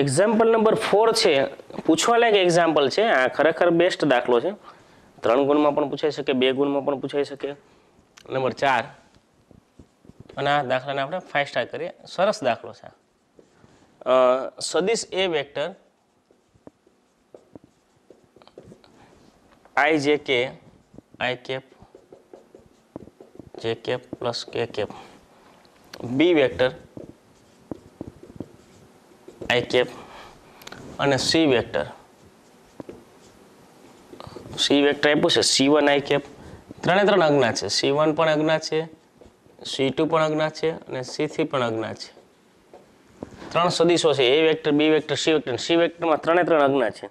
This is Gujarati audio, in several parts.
એક્ઝામ્પલ નંબર ફોર છે પૂછવા લાયક એક્ઝામ્પલ છે આ ખરેખર બેસ્ટ દાખલો છે ત્રણ ગુણમાં પણ પૂછાઈ શકે બે ગુણમાં પણ પૂછાઈ શકે નંબર ચાર અને આ દાખલાને આપણે ફાઇવ સ્ટાર કરીએ સરસ દાખલો છે સદિશ એ vector I J K I cap J cap plus K cap B vector I cap અને સી વેક્ટર સી વેક્ટર આપ્યું છે સી વન આઈ કેપ ત્રણે ત્રણ અજ્ઞા છે સી વન પણ અજ્ઞા છે સી ટુ પણ અજ્ઞા છે અને સી થ્રી પણ અજ્ઞા છે ત્રણ સદીશો છે A vector B vector C vector C વેક્ટરમાં ત્રણે ત્રણ અજ્ઞા છે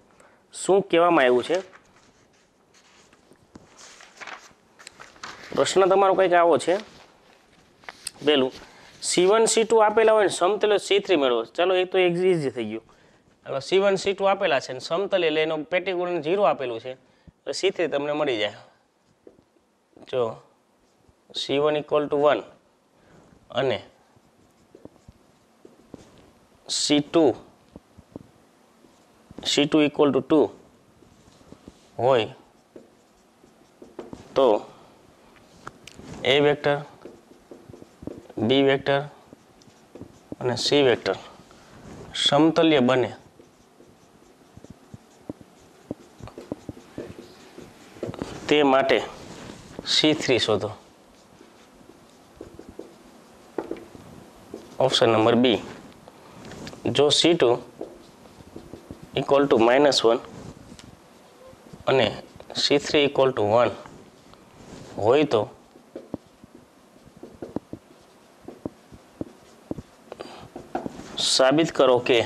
શું કહેવામાં આવ્યું છે પ્રશ્ન તમારો કંઈક આવો છે પહેલું સી વન સી ટુ આપેલા હોય ને સમતલ સી થ્રી મેળવો ચાલો એ તો એક ઇઝી થઈ ગયું હવે સી વન સી ટુ આપેલા છે ને સમતલ એટલે એનો પેટીગુણ ઝીરો આપેલું છે એટલે સી થ્રી તમને મળી જાય જો C one equal to one અને C two C two equal to two હોય તો એ વેક્ટર ડી વેક્ટર અને સી વેક્ટર સમતલ્ય બને તે માટે સી થ્રી શોધો ઓપ્શન નંબર બી જો C two equal to minus one અને C three equal to one હોય તો સાબિત કરો કે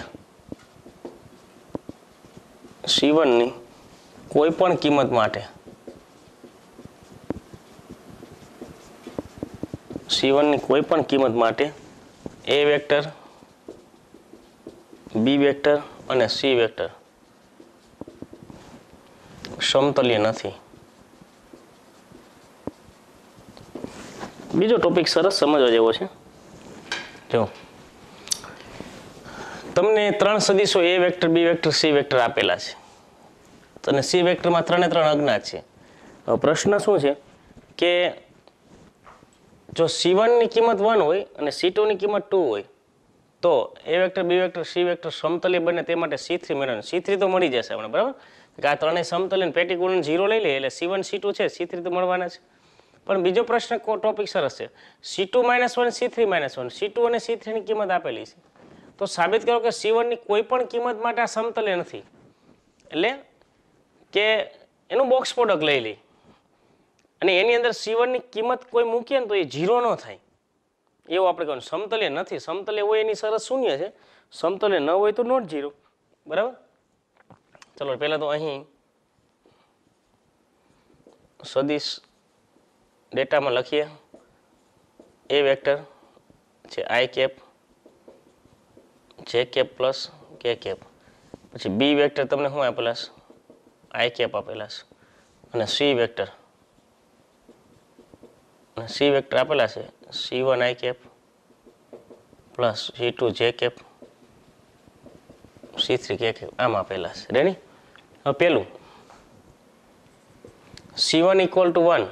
સીવનની કોઈ પણ કિંમત માટે સીવનની કોઈ પણ કિંમત માટે એ વેક્ટર બી વેક્ટર અને સી વેક્ટર સમતલ્ય નથી બીજો ટોપિક સરસ સમજવા જેવો છે જો તમને ત્રણ સદીશો A vector B vector C vector આપેલા છે અને સી વેક્ટરમાં ત્રણે ત્રણ અજ્ઞાત છે પ્રશ્ન શું છે કે જો સી વનની કિંમત વન હોય અને સી ટુની કિંમત ટુ હોય તો A vector B vector C vector સમતલી બને તે માટે સી થ્રી મેળવવાનું સી થ્રી તો મળી જશે આપણે બરાબર કે આ ત્રણેય સમતલીને પેટીકુલન ઝીરો લઈ લઈએ એટલે સી વન સી ટુ છે સી થ્રી તો મળવાના છે પણ બીજો પ્રશ્ન ટોપિક સરસ છે C two minus one C three minus one C two અને સી થ્રીની કિંમત આપેલી છે તો સાબિત કરો કે સી વનની કોઈ પણ કિંમત માટે આ સમતલે નથી એટલે કે એનું બોક્સ પ્રોડક્ટ લઈ લઈ અને એની અંદર સી કિંમત કોઈ મૂકીએ ને તો એ ઝીરો ન થાય એવું આપણે કહ્યું સમતલ્ય નથી સમતલ્ય હોય એની સરસ શૂન્ય છે સમતલ્ય ન હોય તો નોટ ઝીરો બરાબર ચલો પહેલાં તો અહીં સદીશ ડેટામાં લખીએ એ વેક્ટર છે I cap J cap plus K cap પછી બી વેક્ટર તમને શું આપેલા છે આઈ કેપ આપેલા છે અને સી વેક્ટર અને સી વેક્ટર આપેલા છે C one I cap plus C two J cap C three K cap આમ આપેલા છે રેડી હવે પેલું C one equal to one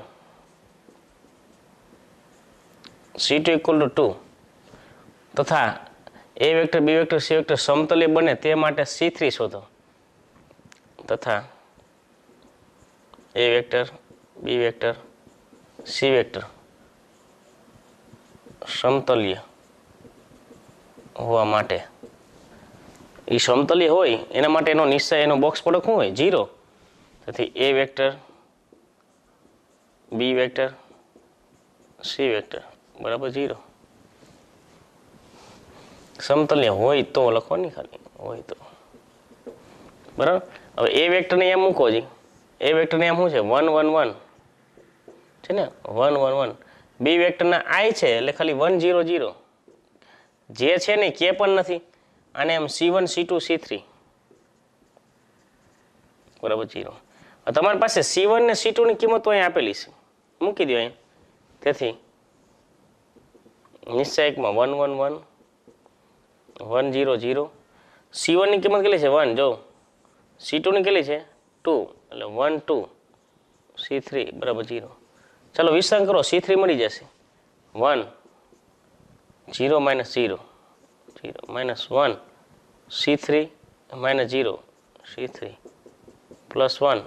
C two equal to two તથા A vector B vector C vector સમતલી બને તે માટે સી થ્રી શોધો તથા A vector B vector C vector સમતલ્ય હોવા માટે એ સમતલીય હોય એના માટે એનો નિશ્ચય એનો બોક્સ પ્રોડક્ટ શું હોય જીરો તેથી A vector B vector C vector બરાબર ઝીરો સમતલ્ય હોય તો લખવાની ખાલી હોય તો બરાબર હવે એ વેક્ટરને એમ મૂકો જી એ વેક્ટરને એમ શું છે વન વન વન છે ને વન વન વન બી વેક્ટરના આઈ છે એટલે ખાલી વન જીરો જીરો જે છે ને કે પણ નથી અને એમ C one C two C three બરાબર જીરો તમારી પાસે સી વન ને સી ટુની કિંમતો અહીં આપેલી છે મૂકી દો અહીં તેથી નિશ્ચયકમાં one one one one zero zero C વનની કિંમત કેટલી છે વન જો સી ટુની કેટલી છે ટુ એટલે વન ટુ સી થ્રી બરાબર ઝીરો ચાલો વિસ્તાર કરો સી થ્રી મળી જશે one zero minus zero zero minus one C three minus zero C three plus one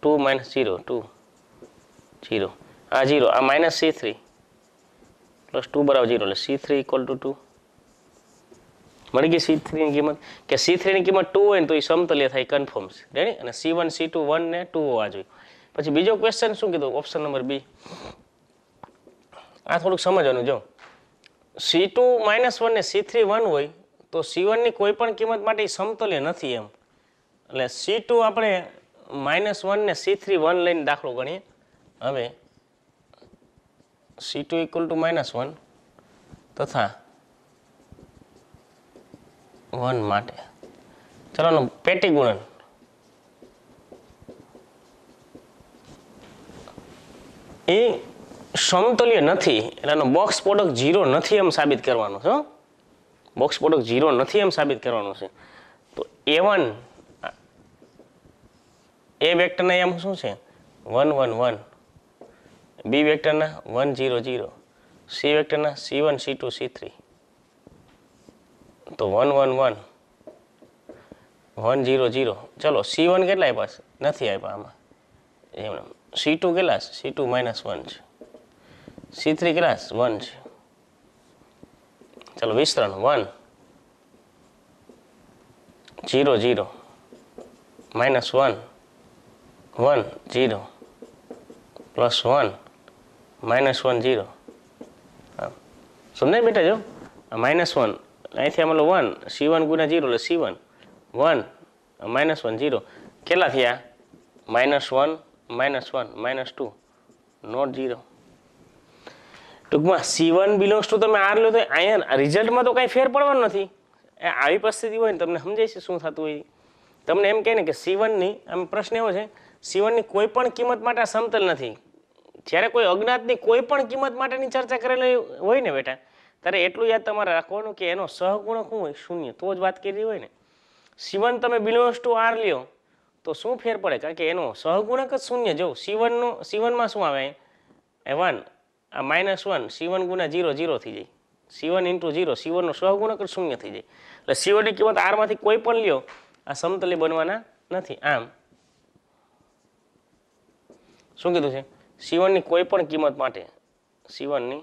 two minus zero two zero આ ઝીરો આ minus C three plus two બરાબર ઝીરો એટલે C three equal to two મળી ગઈ સી થ્રીની કિંમત કે સી થ્રીની કિંમત ટુ હોય ને તો એ સમતલ્ય થાય કન્ફર્મ છે રેડી અને C one C two one ને ટુ હોવા જોઈએ પછી બીજો ક્વેશ્ચન શું કીધું ઓપ્શન નંબર બી આ થોડુંક સમજવાનું જો સી ટુ માઇનસ વન ને સી થ્રી વન હોય તો સી વનની કોઈ પણ કિંમત માટે સમતલ્ય નથી એમ એટલે સી ટુ આપણે માઇનસ વન ને સી થ્રી વન લઈને દાખલો ગણીએ હવે C two equal to minus one તથા વન માટે ચલોનો પેટી ગુણન એ સમતુલ્ય નથી એટલે એનો બોક્સ પ્રોડક્ટ ઝીરો નથી એમ સાબિત કરવાનું છે બોક્સ પ્રોડક્ટ ઝીરો નથી એમ સાબિત કરવાનું છે તો એ વન એ વેક્ટરના એમ શું છે વન વન વન બી વેક્ટરના વન ઝીરો ઝીરો સી વેક્ટરના C one C two C three તો one one one one zero zero ચલો સી વન કેટલા આપ્યા છે નથી આપ્યા આમાં એમ સી ટુ કેટલા છે સી ટુ માઇનસ વન છે સી થ્રી કેટલા વન છે ચલો વિસ્તરણ one zero zero minus one one zero plus one minus one zero સમજાય બેટા જો માઇનસ વન અહીંથી આમ વન સી વન ગુના જીરો એટલે C one one minus one zero કેટલા થયા minus one minus one minus two not zero ટૂંકમાં સી વન બિલોંગ્સ ટુ તમે આર લો તો અહીંયા રિઝલ્ટમાં તો કાંઈ ફેર પડવાનો નથી આવી પરિસ્થિતિ હોય ને તમને સમજાય છે શું થતું હોય તમને એમ કહે ને કે સી વનની આમ પ્રશ્ન એવો છે સી વનની કોઈ પણ કિંમત માટે સમતલ નથી જ્યારે કોઈ અજ્ઞાતની કોઈ પણ કિંમત માટેની ચર્ચા કરેલી હોય ને બેટા ત્યારે એટલું યાદ તમારે રાખવાનું કે એનો સહગુણક શું હોય શૂન્ય તો જ વાત કરી હોય ને સીવન તમે બિલોંગ્સ ટુ આર લ્યો તો શું ફેર પડે કારણ કે એનો સહગુણક જ શૂન્ય જો સીવનનો સીવનમાં શું આવે એ વન આ માઇનસ વન સીવન ગુણા જીરો જીરો થઈ જાય સીવન ઇન્ટુ જીરો સીવનનો સહગુણક જ શૂન્ય થઈ જાય એટલે સીવનની કિંમત આરમાંથી કોઈ પણ લ્યો આ સમતલી બનવાના નથી આમ શું કીધું છે સીવનની કોઈ પણ કિંમત માટે સીવનની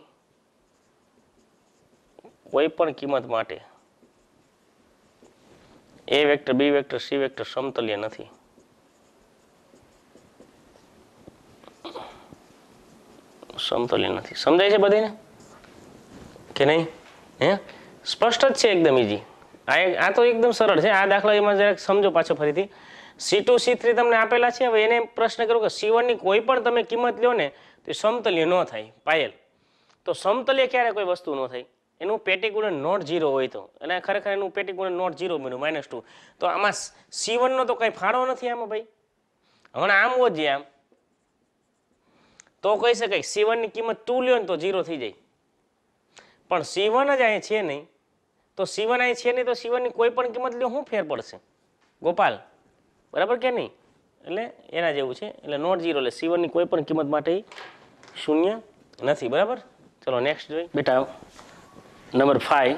કોઈ પણ કિંમત માટે A vector B vector C vector સમતલ્ય નથી સમતલ્ય નથી સમજાય છે બધીને કે નહીં હે સ્પષ્ટ જ છે એકદમ ઈજી આ આ તો એકદમ સરળ છે આ દાખલા એમાં જરાક સમજો પાછો ફરીથી સી ટુ સી થ્રી તમને આપેલા છે હવે એને પ્રશ્ન કરો કે સી વનની કોઈ પણ તમે કિંમત લ્યો ને તો સમતલ્ય ન થાય પાયલ તો સમતલ્ય ક્યારે કોઈ વસ્તુ ન થાય એનું પેટી ગુણન નોટ ઝીરો હોય તો અને ખરેખર એનું પેટી ગુણન નોટ ઝીરો બન્યું માઇનસ ટુ તો આમાં સી વનનો તો કંઈ ફાળો નથી આમાં ભાઈ હમણાં આમ હોત જે આમ તો કહી શકાય સી વનની કિંમત ટુ લ્યો ને તો ઝીરો થઈ જાય પણ સી વન જ અહીંયા છે નહીં તો સી વન અહીં છે નહીં તો સી વનની કોઈ પણ કિંમત લ્યો શું ફેર પડશે ગોપાલ બરાબર કે નહીં એટલે એના જેવું છે એટલે નોટ ઝીરો એટલે સી વનની કોઈ પણ કિંમત માટે શૂન્ય નથી બરાબર ચલો નેક્સ્ટ જોઈ બેટા નંબર ફાઈવ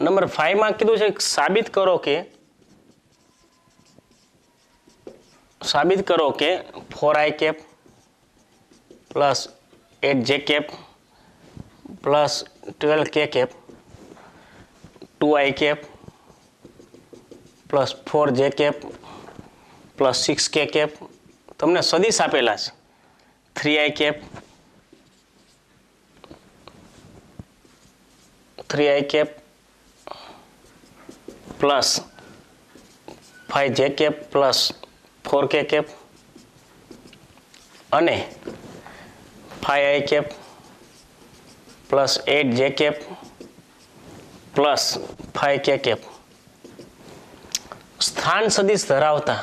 નંબર ફાઈવમાં કીધું છે સાબિત કરો કે સાબિત કરો કે four I cap plus eight J cap plus twelve K cap two I cap plus four J cap plus six K cap તમને સદીશ આપેલા છે three I cap three I cap plus five J cap plus four K cap અને five I cap plus eight J cap plus five K cap સ્થાન સદિશ ધરાવતા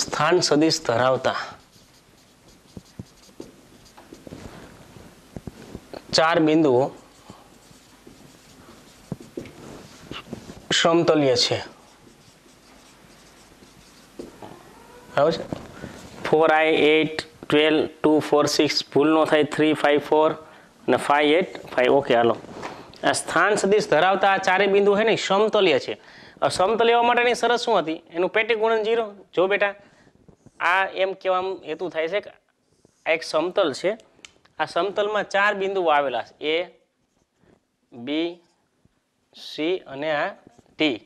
સ્થાન સદિશ ધરાવતા ચાર બિંદુઓ સમતલ્ય છે બરાબર છે four I eight twelve two four six ભૂલ ન થાય થ્રી ફાઇવ ફોર અને ફાઇવ એટ ફાઇવ ઓકે હાલો આ સ્થાન સદીશ ધરાવતા આ ચારેય બિંદુ છે ને સમતલ્ય છે સમતલ લેવા માટેની સરસ શું હતી એનું પેટી ગુણન જીરો જો બેટા આ એમ કહેવા હેતુ થાય છે કે આ એક સમતલ છે આ સમતલમાં ચાર બિંદુ આવેલા છે એ બી સી અને આ ટી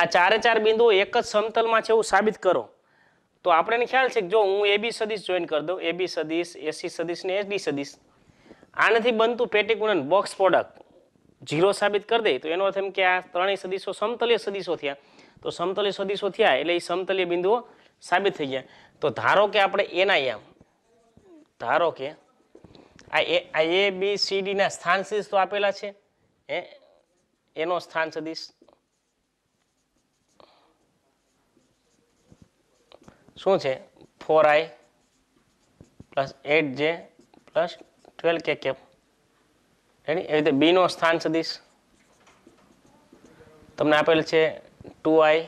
આ ચારે ચાર બિંદુઓ એક જ સમતલમાં છે એવું સાબિત કરો તો આપણને ખ્યાલ છે કે જો હું એબી સદીશ જોઈન કરી દઉં એબી સદીશ એસી સદીશ ને એસડી સદીશ આનાથી બનતું પેટીગુણન બોક્સ પ્રોડક્ટ ઝીરો સાબિત કરી દે તો એનો અર્થ એમ કે આ ત્રણેય સદીશો સમતલીય સદીશો થયા તો સમતલીય સદીશો થયા એટલે એ સમતલીય બિંદુઓ સાબિત થઈ ગયા તો ધારો કે આપણે એના એમ ધારો કે આ એ આ એ બી સી ડીના સ્થાન સદીશ તો આપેલા છે એ એનો સ્થાન સદીશ શું છે four I plus eight J plus twelve K cap ready એવી રીતે બીનો સ્થાન સદીશ તમને આપેલ છે two I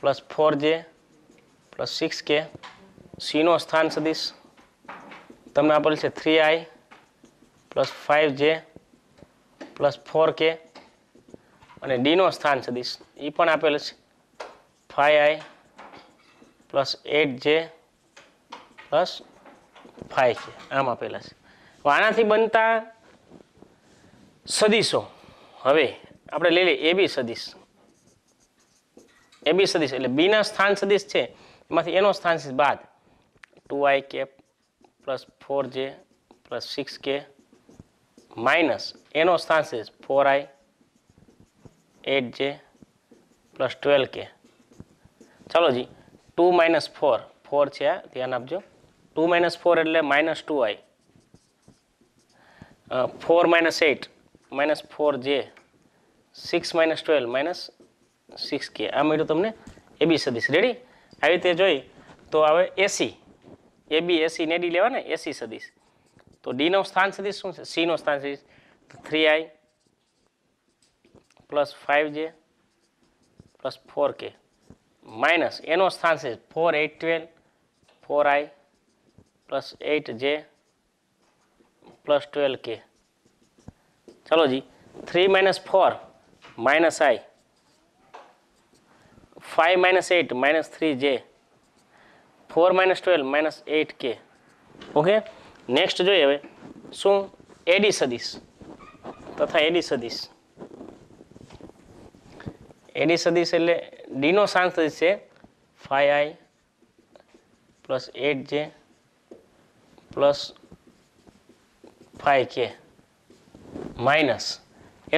plus four J plus six K સીનો સ્થાન સદીશ તમને આપેલ છે three I plus five J plus four K અને ડીનો સ્થાન સદીશ એ પણ આપેલ છે five I plus eight J plus five K આમ આપેલા છે આનાથી બનતા સદીશો હવે આપણે લઈ લઈએ એબી સદીશ એબી સદીશ એટલે બીના સ્થાન સદીશ છે એમાંથી એનો સ્થાન સદીશ બાદ two I cap plus four J plus six K minus એનો સ્થાન four I eight J plus twelve K ચાલો જી ટુ માઇનસ ફોર ફોર છે આ ધ્યાન આપજો ટુ માઇનસ ફોર એટલે minus two I four minus eight minus four J six minus twelve minus six K આ મળ્યું તમને એબી સદીશ રેડી આવી રીતે જોઈ તો હવે એસી એ બી એસી ને ડી લેવાને એસી સદીશ તો ડીનો સ્થાન સદીશ શું છે સીનો સ્થાન સદીશ three I plus five J plus four K minus એનો સ્થાન છે four eight twelve four I plus eight J plus twelve K ચલો જી three minus four minus I five minus eight minus three J four minus twelve minus eight K okay next જોઈએ હવે શું એડી સદીશ તથા એડી સદીશ એડી સદીશ એટલે ડીનો શાંત સદીશ છે five I plus eight J plus five K minus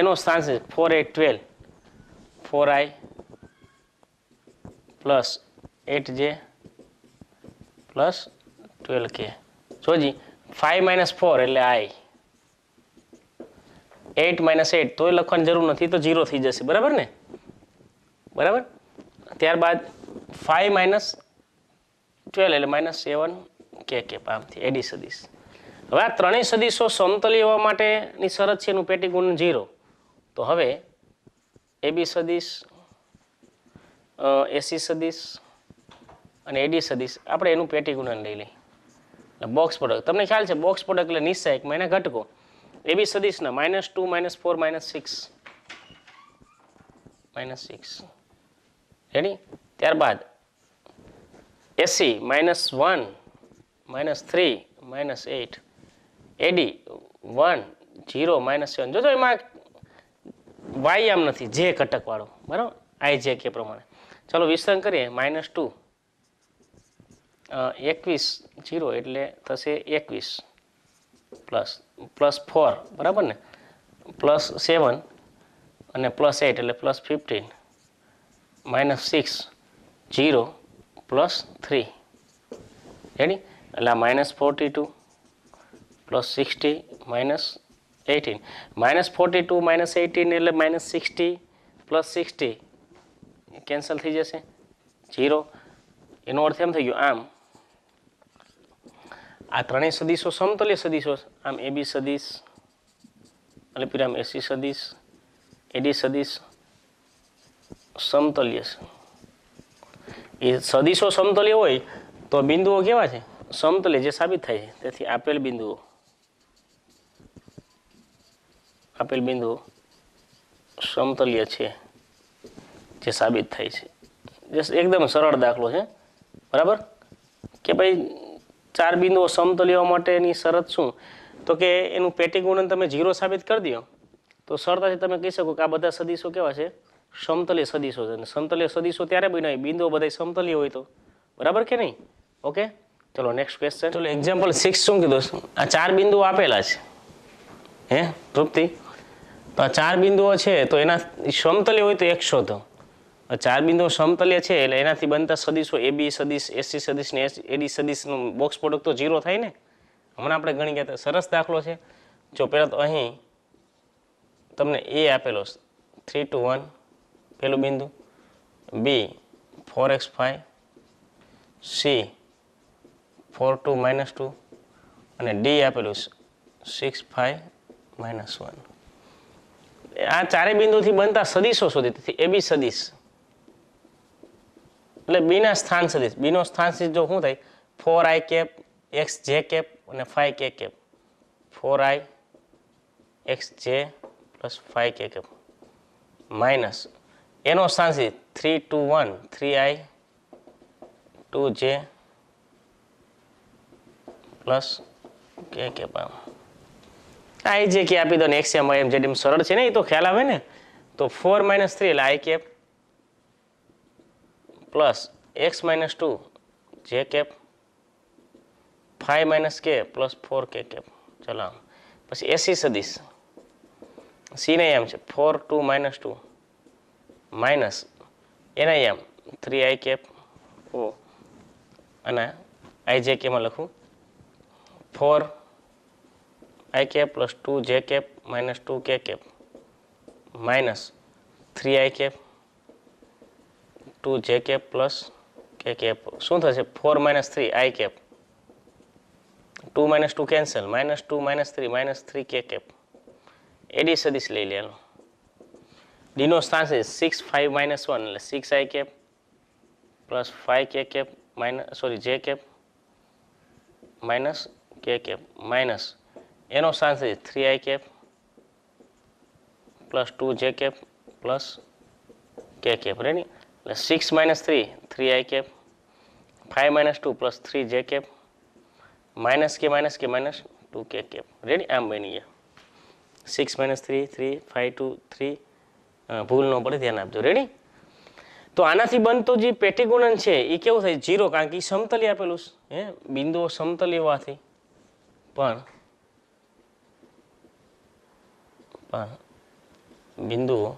એનો સ્થાન છે four eight twelve four I plus eight J plus twelve K જોજી ફાઈવ માઇનસ ફોર એટલે આઈ એટ માઇનસ એટ તોય લખવાની જરૂર નથી તો ઝીરો થઈ જશે બરાબર ને બરાબર ત્યારબાદ ફાઈવ માઇનસ ટ્વેલ્વ એટલે માઇનસ સેવન કે કે પામથી એડી સદીશ હવે આ ત્રણેય સદીશો સમતલી હોવા માટેની શરત છે એનું પેટી ગુણ ઝીરો તો હવે એબી સદીશ એસી સદીશ અને એડી સદીશ આપણે એનું પેટી ગુણન લઈ લઈએ એટલે બોક્સ પ્રોડક્ટ તમને ખ્યાલ છે બોક્સ પ્રોડક્ટ એટલે નિશ્ચય એકમાં એના ઘટકો એબી સદીશના minus two minus four minus six minus six ready ત્યારબાદ AC minus one minus three minus eight AD one zero minus seven જોજો એમાં વાય આમ નથી જે ઘટકવાળો બરાબર આઈ જે કે પ્રમાણે ચાલો વિસ્તરણ કરીએ માઇનસ ટુ એકવીસ જીરો એટલે થશે એકવીસ પ્લસ પ્લસ ફોર બરાબર ને પ્લસ સેવન અને પ્લસ એટ એટલે plus fifteen minus six zero plus three ready એટલે આ minus forty two plus sixty minus eighteen minus forty two minus eighteen એટલે minus sixty plus sixty cancel થઈ જશે જીરો એનો અર્થ એમ થઈ ગયો આમ આ ત્રણેય સદીશો સમતલીય સદીશો આમ એબી સદીશ અને પછી એસી સદીશ એડી સદીશ સમતલ્ય છે એ સદીશો સમતલ્ય હોય તો બિંદુઓ કેવા છે સમતલીય જે સાબિત થાય છે તેથી આપેલ બિંદુઓ આપેલ બિંદુઓ સમતલ્ય છે જે સાબિત થાય છે જસ્ટ એકદમ સરળ દાખલો છે બરાબર કે ભાઈ ચાર બિંદુઓ સમતો લેવા માટેની શરત શું તો કે એનું પેટી ગુણન તમે ઝીરો સાબિત કરી દો તો સરળતાથી તમે કહી શકો કે આ બધા સદીશો કેવા છે સમતલીય સદીશો છે અને સમતલીય સદીશો ત્યારે બનાવી બિંદુઓ બધા સમતલીય હોય તો બરાબર કે નહીં ઓકે ચલો નેક્સ્ટ ક્વેશ્ચન ચલો એક્ઝામ્પલ સિક્સ શું કીધું આ ચાર બિંદુઓ આપેલા છે હે તૃપ્તિ તો આ ચાર બિંદુઓ છે તો એના સમતલીય હોય તો એક શોધો ચાર બિંદુ સમતલ્ય છે એટલે એનાથી બનતા સદીશો એ બી સદીશ એસી સદીશ ને એડી સદીશનો બોક્સ પ્રોડક્ટ તો ઝીરો થાય ને હમણાં આપણે ગણી ગયા સરસ દાખલો છે જો પહેલાં તો અહીં તમને એ આપેલો થ્રી ટુ વન પહેલું બિંદુ B four X five C four two minus two અને ડી આપેલું સિક્સ ફાઈવ માઇનસ વન આ ચારે બિંદુથી બનતા સદીશો સુધી તેથી એ બી સદીશ એટલે બીના સ્થાન સદિશ બીનો સ્થાન સદિશ જો શું થાય four I cap X J cap અને five K cap four I X J plus five K cap minus એનો સ્થાન સદિશ three two one three I two J plus K cap આ જે કે આપી દો ને એક્સ એમ એમ જેમ સરળ છે ને એ તો ખ્યાલ આવે ને તો ફોર માઇનસ થ્રી એટલે I cap plus X minus two J cap five minus K plus four K cap ચલો પછી એસી સદીશ સીને એમ છે four two minus two minus એને એમ થ્રી આઈ કેપ ઓ અને આઈ જે કેમાં લખું four I cap plus two J cap minus two K cap minus three I cap two J cap plus K cap શું થશે four minus three I cap two minus two cancel minus two minus three minus three K cap AD સદીશ લઈ લેવાનું ડીનો સ્થાન છે સિક્સ ફાઇવ માઇનસ વન એટલે six I cap plus five K cap minus sorry J cap minus K cap minus એનો સ્થાન છે three I cap plus two J cap plus K cap ready એટલે six minus three three I cap five minus two plus three J cap minus K minus K minus two K cap ready આમ બની ગયા six minus three three five two three ભૂલ ન પડે ધ્યાન આપજો રેડી તો આનાથી બનતો જે પેટીગોનન છે એ કેવું થાય જીરો કારણ કે એ સમતલી આપેલું હે બિંદુઓ સમતલી હોવાથી પણ પણ બિંદુઓ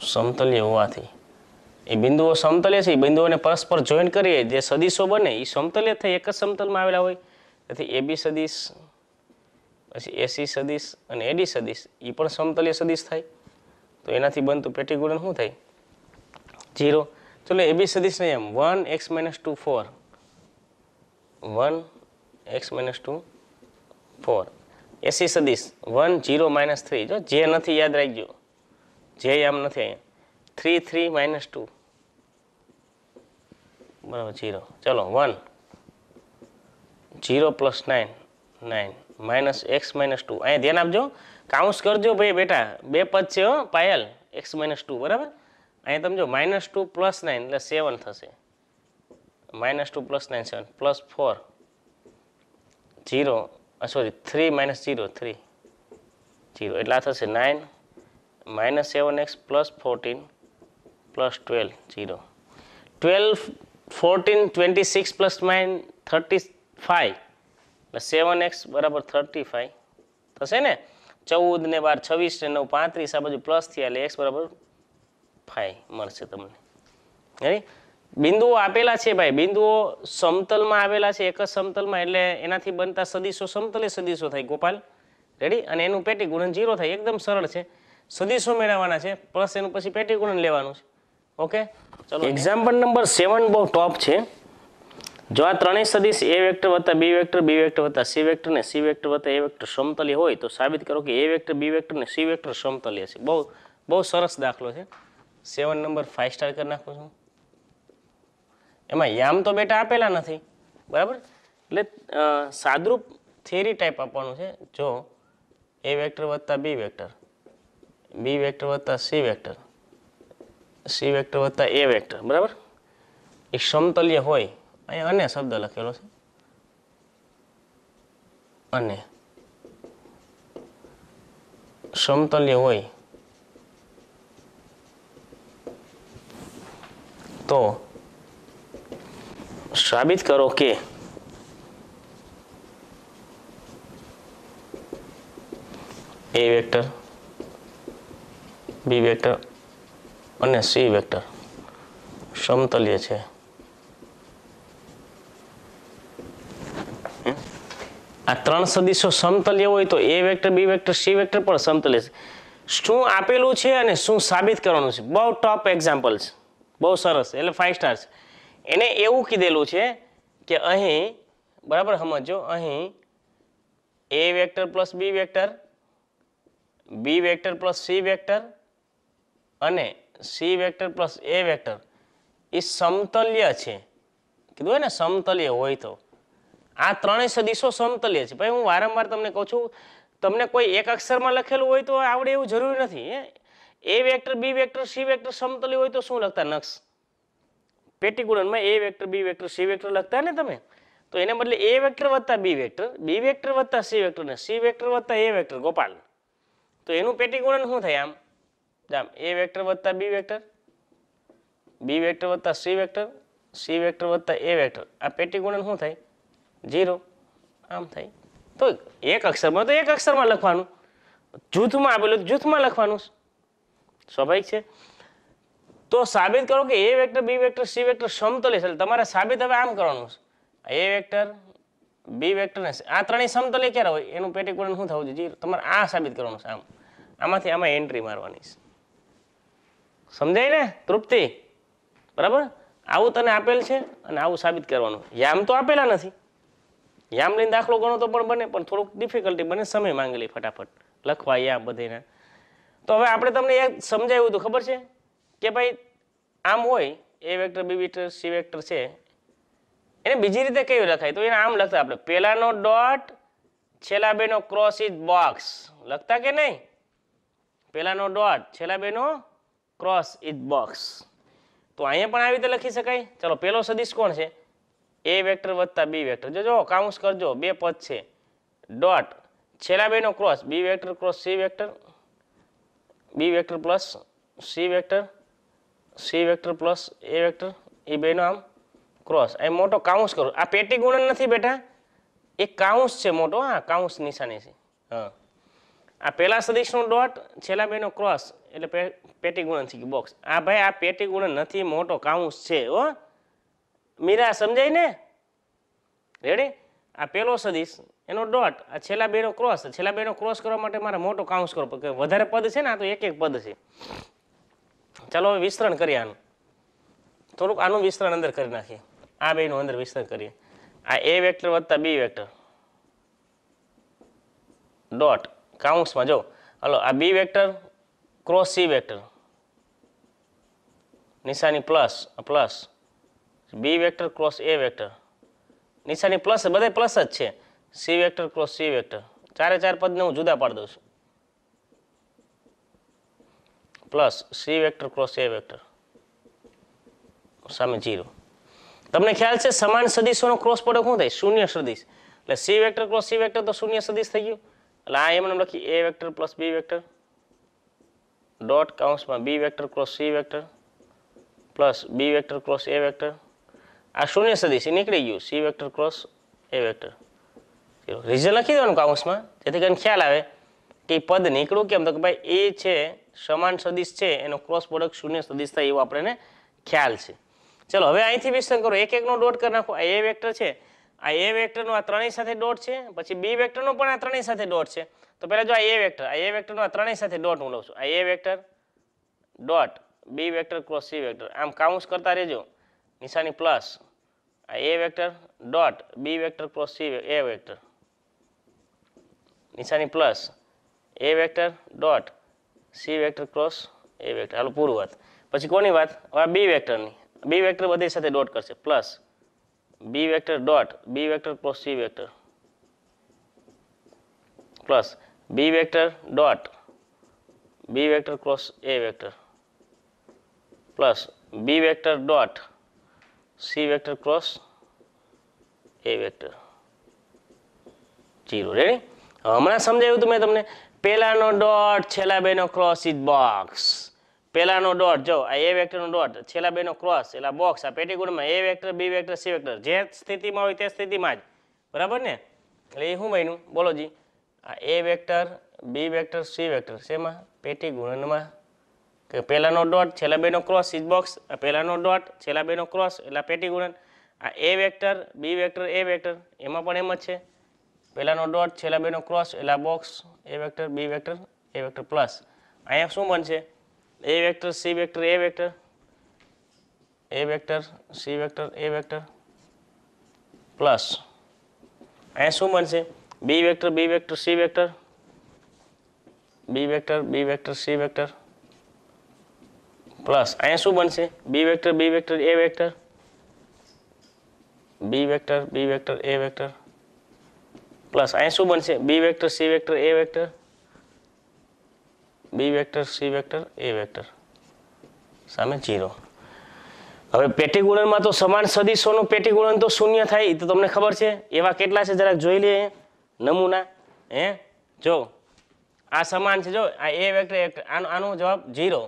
સમતલ્ય હોવાથી એ બિંદુઓ સમતલ્ય છે એ બિંદુઓને પરસ્પર જોઈન કરીએ જે સદીશો બને એ સમતલ્ય થઈ એક જ સમતલમાં આવેલા હોય તેથી એબી સદીશ પછી એસી સદીશ અને એડી સદિશ એ પણ સમતલ્ય સદિશ થાય તો એનાથી બનતું પેટીગુણન શું થાય જીરો ચલો એબી સદીશ નહીં એમ one X minus two four one X minus two four AC સદીશ વન જીરો માઇનસ થ્રી જો જે નથી યાદ રાખજો જે એમ નથી અહીંયા થ્રી થ્રી માઇનસ ટુ બરાબર જીરો ચલો one zero plus nine nine minus X minus two અહીંયા ધ્યાન આપજો કાઉન્સ કરજો ભાઈ બેટા બે પદ છે હો પાયલ એક્સ માઇનસ ટુ બરાબર અહીંયા તમે જો માઇનસ ટુ પ્લસ નાઇન એટલે સેવન થશે minus two plus nine seven plus four zero sorry three minus zero three zero એટલે આ થશે nine minus seven X plus fourteen plus twelve zero twelve fourteen twenty six plus nine thirty five એટલે સેવન એક્સ બરાબર થર્ટી ફાઈવ થશે ને ચૌદ ને બાર છવ્વીસ ને નવ પાંત્રીસ આ બાજુ પ્લસ થયા એટલે એક્સ બરાબર ફાઈવ મળશે તમને હે બિંદુઓ આપેલા છે ભાઈ બિંદુઓ સમતલમાં આવેલા છે એક જ સમતલમાં એટલે એનાથી બનતા સદીશો સમતલે સદીશો થાય ગોપાલ રેડી અને એનું પેટી ગુણન જીરો થાય એકદમ સરળ છે સદીશો મેળવવાના છે પ્લસ એનું પછી પેટીકુલન લેવાનું છે ઓકે ચલો એક્ઝામ્પલ નંબર સેવન બહુ ટોપ છે જો આ ત્રણેય સદીશ એ વેક્ટર વત્તા બી વેક્ટર બી વેક્ટર વત્તા સી વેક્ટર ને સી વેક્ટર વત્તા એ વેક્ટર સમતલ્ય હોય તો સાબિત કરો કે એ વેક્ટર બી વેક્ટર ને સી વેક્ટર સમતલ્ય છે બહુ બહુ સરસ દાખલો છે સેવન નંબર ફાઇવ સ્ટાર કરી નાખું છું એમાં યામ તો બેટા આપેલા નથી બરાબર એટલે સાદરૂપ થિયરી ટાઈપ આપવાનું છે જો એ વેક્ટર વત્તા બી વેક્ટર બી વેક્ટર વત્તા સી વેક્ટર સી વેક્ટર વત્તા એ વેક્ટર બરાબર એ સમતલ્ય હોય અહીંયા અને શબ્દ લખેલો છે અને સમતલ્ય હોય તો સાબિત કરો કે એ વેક્ટર બી વેક્ટર અને સી વેક્ટર સમતલ્ય છે આ ત્રણ સદીશો સમતલ્ય હોય તો A vector B vector C vector પણ સમતલ્ય છે શું આપેલું છે અને શું સાબિત કરવાનું છે બહુ ટોપ એક્ઝામ્પલ છે બહુ સરસ એટલે ફાઇવ સ્ટાર છે એને એવું કીધેલું છે કે અહીં બરાબર સમજો અહીં A vector plus B vector B vector plus C vector અને C vector plus A vector એ સમતલ્ય છે કીધું હોય ને સમતલ્ય હોય તો આ ત્રણેય સદીશો સમતલ્ય છે ભાઈ હું વારંવાર તમને કહું છું તમને કોઈ એક અક્ષરમાં લખેલું હોય તો આવડે એવું જરૂરી નથી A vector B vector C vector સમતલ્ય હોય તો શું લખતા નક્ષ પેટીકુલનમાં A vector B vector C vector લખતા ને તમે તો એને બદલે એ વેક્ટર વધતા બી વેક્ટર બી વેક્ટર વધતા સી વેક્ટર ને સી વેક્ટર વધતા એ વેક્ટર ગોપાલ તો એનું પેટીકુલન શું થાય આમ જામ એ વેક્ટર વત્તા બી વેક્ટર બી વેક્ટર વત્તા સી વેક્ટર સી વેક્ટર વત્તા એ વેક્ટર આ પેટી ગુણન શું થાય જીરો આમ થાય તો એક અક્ષરમાં તો એક અક્ષરમાં લખવાનું જૂથમાં આપેલું જૂથમાં લખવાનું સ્વાભાવિક છે તો સાબિત કરો કે A vector B vector C vector સમતોલી છે તમારે સાબિત હવે આમ કરવાનું છે એ વેક્ટર બી વેક્ટર ને આ ત્રણેય સમતોલી ક્યારે હોય એનું પેટીકુલન શું થવું જોઈએ તમારે આ સાબિત કરવાનું છે આમ આમાંથી આમાં એન્ટ્રી મારવાની છે સમજાય ને તૃપ્તિ બરાબર આવું તને આપેલ છે અને આવું સાબિત કરવાનું યામ તો આપેલા નથી યામ લઈને દાખલો ગણો તો પણ બને પણ થોડુંક ડિફિકલ્ટી બને સમય માંગેલી ફટાફટ લખવા યામ બધેના તો હવે આપણે તમને એ સમજાવ્યું હતું ખબર છે કે ભાઈ આમ હોય A vector B vector C vector છે એને બીજી રીતે કેવી લખાય તો એને આમ લખતા આપણે પહેલાંનો ડોટ છેલ્લા બેનો ક્રોસ ઇઝ બોક્સ લખતા કે નહીં પહેલાંનો ડોટ છેલ્લા બેનો ક્રોસ ઇટ બોક્સ તો અહીંયા પણ આવી રીતે લખી શકાય ચલો પેલો સદિશ કોણ છે એ વેક્ટર વત્તા બી વેક્ટર જોજો કાઉન્સ કરજો બે પદ છે ડોટ છેલ્લા બેનો cross B vector cross C vector B vector plus C vector C vector plus A vector એ બેનો આમ ક્રોસ અહીં મોટો કાઉન્સ કરો આ પેટી ગુણન નથી બેટા એ કાઉન્સ છે મોટો હા કાઉન્સ નિશાની છે હા આ પહેલા સદિશનો ડોટ છેલ્લા બેનો ક્રોસ એટલે પેટી ગુણન થઈ ગયું બોક્સ આ ભાઈ આ પેટી ગુણન નથી મોટો કાઉન્સ છે હો મીરા સમજાય ને રેડી આ પેલો સદીશ એનો ડોટ આ છેલ્લા બેનો ક્રોસ છેલ્લા બેનો ક્રોસ કરવા માટે મારે મોટો કાઉન્સ કરવો કે વધારે પદ છે ને આ તો એક એક પદ છે ચાલો હવે વિસ્તરણ કરીએ આનું થોડુંક આનું વિસ્તરણ અંદર કરી નાખીએ આ બેનું અંદર વિસ્તરણ કરીએ આ એ વેક્ટર વત્તા બી વેક્ટર ડોટ કાઉન્સમાં જો હલો આ B vector cross C vector નિશાની plus plus B vector cross A vector નિશાની પ્લસ બધે પ્લસ જ છે C vector cross C vector ચારે ચાર પદને હું જુદા પાડી દઉં છું plus C vector cross A vector સામે જીરો તમને ખ્યાલ છે સમાન સદિશોનો ક્રોસ પ્રોડક્ટ શું થાય શૂન્ય સદિશ એટલે C vector cross C vector તો શૂન્ય સદિશ થઈ ગયું એટલે આ એમ લખી A vector plus B vector dot કાઉન્સમાં B vector cross C vector plus B vector cross A vector આ શૂન્ય સદીશ એ નીકળી ગયું C vector cross A vector result લખી દેવાનું કાઉન્સમાં જેથી કરીને ખ્યાલ આવે કે પદ નીકળું કેમ તો કે ભાઈ એ છે સમાન સદીશ છે એનો ક્રોસ પ્રોડક્ટ શૂન્ય સદીશ થાય એવો આપણને ખ્યાલ છે ચલો હવે અહીંથી વિસ્તરણ કરો એક એકનો ડોટ કરી નાખો આ એ વેક્ટર છે આ એ વેક્ટરનો આ ત્રણેય સાથે ડોટ છે પછી બી વેક્ટરનો પણ આ ત્રણેય સાથે ડોટ છે તો પહેલાં જો આ એ વેક્ટર આ એ વેક્ટરનો આ ત્રણેય સાથે ડોટ હું લઉં છું આ A vector dot B vector cross C vector આમ કાઉન્સ કરતા રહેજો નિશાની પ્લસ આ A vector dot B vector cross C A vector નિશાની plus A vector dot C vector cross A vector હાલો પૂરું વાત પછી કોની વાત હવે બી વેક્ટરની બી વેક્ટર બધી સાથે ડોટ કરશે plus B vector dot B vector cross C vector plus b vector dot b vector cross a vector plus b vector dot c vector cross a vector zero ready હમણાં સમજાવ્યું હતું મેં તમને પહેલાનો ડોટ છેલ્લા બેનો ક્રોસ ઇઝ બોક્સ પહેલાનો ડોટ જો આ એ વેક્ટરનો ડોટ છેલ્લા બેનો ક્રોસ એટલે બોક્સ આ પેટીગુડમાં A vector B vector C vector જે સ્થિતિમાં હોય તે સ્થિતિમાં જ બરાબર ને એટલે એ શું બન્યું બોલો જી આ A vector B vector C vector શેમાં પેટી ગુણનમાં કે પહેલાંનો ડોટ છેલ્લા બેનો ક્રોસ ઇઝ બોક્સ આ પહેલાંનો ડોટ છેલ્લા બેનો ક્રોસ એટલે પેટી ગુણન આ A vector B vector A vector એમાં પણ એમ જ છે પહેલાંનો ડોટ છેલ્લા બેનો ક્રોસ એટલે box A vector B vector A vector plus અહીંયા શું બનશે A vector C vector A vector A vector C vector A vector plus અહીંયા શું બનશે B vector B vector C vector B vector B vector C vector plus અહીંયા શું બનશે B vector B vector A vector B vector B vector A vector plus અહીંયા શું બનશે B vector C vector A vector B vector C vector A vector સામે જીરો હવે પેટી ગુણનમાં તો સમાન સદીશોનું પેટી ગુણન તો શૂન્ય થાય તો તમને ખબર છે એવા કેટલા છે જરાક જોઈ લઈએ નમૂના હે જો આ સમાન છે જો આ એ વેક્ટર આનો આનો જવાબ ઝીરો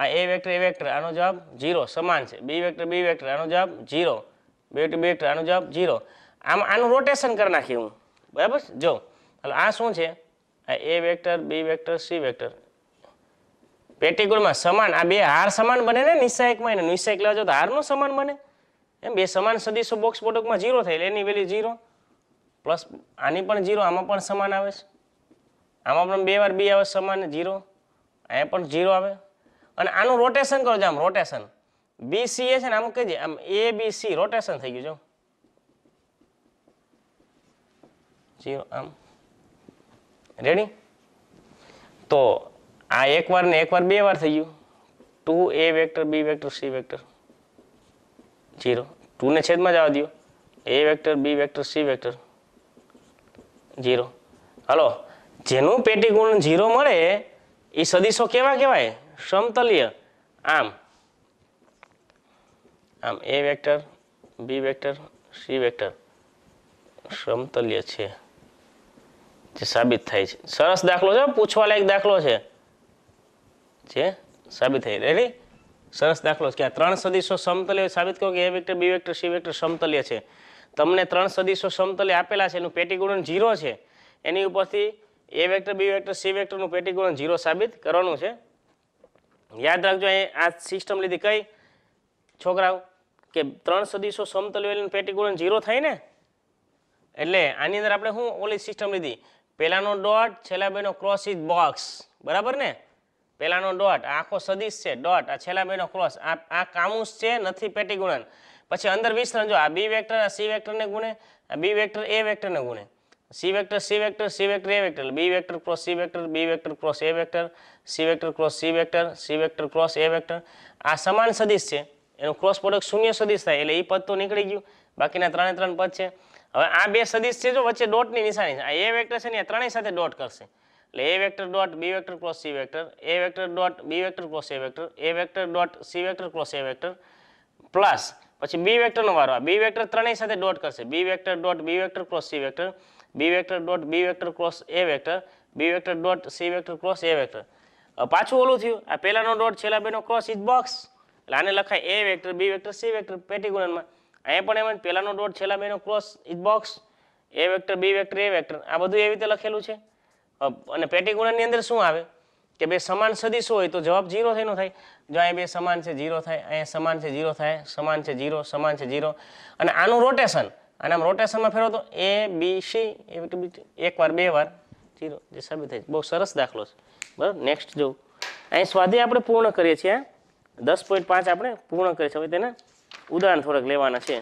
આ એ વેક્ટર એ વેક્ટર આનો જવાબ ઝીરો સમાન છે બી વેક્ટર બી વેક્ટર આનો જવાબ ઝીરો બે વેક્ટર બે વેક્ટર આનો જવાબ ઝીરો આમ આનું રોટેશન કરી નાખી હું બરાબર જો હાલો આ શું છે આ A vector B vector C vector પેટીકુલમાં સમાન આ બે હાર સમાન બને ને નિશાયકમાં એને નિશાયક લેવા જાવ તો હારનું સમાન બને એમ બે સમાન સદીશો બોક્સ બોટકમાં ઝીરો થયેલ એની વેલી ઝીરો પ્લસ આની પણ જીરો આમાં પણ સમાન આવે છે આમાં પણ બે વાર બી આવે સમાન જીરો અહીંયા પણ જીરો આવે અને આનું રોટેશન કરો છો આમ રોટેશન બી સી એ છે ને આમ કહી દે આમ એ બી સી રોટેશન થઈ ગયું જો જીરો આમ રેડી તો આ એક વાર ને એક વાર બે વાર થઈ ગયું two A vector B vector C vector zero ટુને છેદમાં જ આવવા દો A vector B vector C vector zero હલો જેનું પેટી ગુણ જીરો મળે એ સદીશો કેવા કહેવાય સમતલ્ય આમ આમ A vector B vector C vector સમતલ્ય છે જે સાબિત થાય છે સરસ દાખલો છે પૂછવા લાયક દાખલો છે જે સાબિત થઈ રેડી સરસ દાખલો છે કે આ ત્રણ સદીશો સમતલ્ય સાબિત કહો કે A vector B vector C vector સમતલ્ય છે તમને ત્રણ સદીશો સમતલે આપેલા છે એનું પેટીગુણન ઝીરો છે એની ઉપરથી A vector B vector C વેક્ટરનું પેટીગુણન ઝીરો સાબિત કરવાનું છે યાદ રાખજો એ આ સિસ્ટમ લીધી કઈ છોકરાઓ કે ત્રણ સદીશો સમતલ વેલીનું પેટીગુણન જીરો થાય ને એટલે આની અંદર આપણે શું ઓલી સિસ્ટમ લીધી પહેલાંનો ડોટ છેલ્લા બેનો ક્રોસ ઇઝ બોક્સ બરાબર ને પહેલાંનો ડોટ આખો સદીશ છે ડોટ આ છેલ્લા બેનો ક્રોસ આ આ કામુસ છે નથી પેટીગુણન પછી અંદર વિસ્તરણ જો આ બી વેક્ટર આ સી વેક્ટરને ગુણે આ બી વેક્ટર એ વેક્ટરને ગુણે C vector C vector C vector A vector B vector cross C vector B vector cross A vector C vector cross C vector C vector cross A vector આ સમાન સદિશ છે એનું ક્રોસ પ્રોડક્ટ શૂન્ય સદિશ થાય એટલે એ પદ તો નીકળી ગયું બાકીના ત્રણે ત્રણ પદ છે હવે આ બે સદિશ છે જો વચ્ચે ડોટની નિશાની છે આ એ વેક્ટર છે ને એ ત્રણેય સાથે ડોટ કરશે એટલે A vector dot B vector cross C vector A vector dot B vector cross A vector A vector dot C vector cross A vector plus પછી બી વેક્ટરનો વારો આ બી વેક્ટર ત્રણેય સાથે ડોટ કરશે B vector dot B vector cross C vector B vector dot B vector cross A vector B vector dot C vector cross A vector પાછું ઓલું થયું આ પહેલાનો ડોટ છેલ્લા બેનો ક્રોસ ઇઝ બોક્સ એટલે આને લખાય A vector B vector C vector પેટીગુણનમાં અહીંયા પણ એમ જ પહેલાનો ડોટ છેલ્લા બેનો cross is box A vector B vector A vector આ બધું એવી રીતે લખેલું છે અને પેટીગુણનની અંદર શું આવે કે બે સમાન સદીશો હોય તો જવાબ ઝીરો થઈ નો થાય જો અહીં બે સમાન છે ઝીરો થાય અહીંયા સમાન છે ઝીરો થાય સમાન છે ઝીરો સમાન છે ઝીરો અને આનું રોટેશન અને આમ રોટેશનમાં ફેરવો તો એ બી સી એક વાર બે વાર જીરો જે સાબિત થાય છે બહુ સરસ દાખલો છે બરાબર નેક્સ્ટ જોઉં અહીં સ્વાધ્યાય આપણે પૂર્ણ કરીએ છીએ દસ પોઈન્ટ પાંચ આપણે પૂર્ણ કરીએ છીએ હવે તેને ઉદાહરણ થોડાક લેવાના છે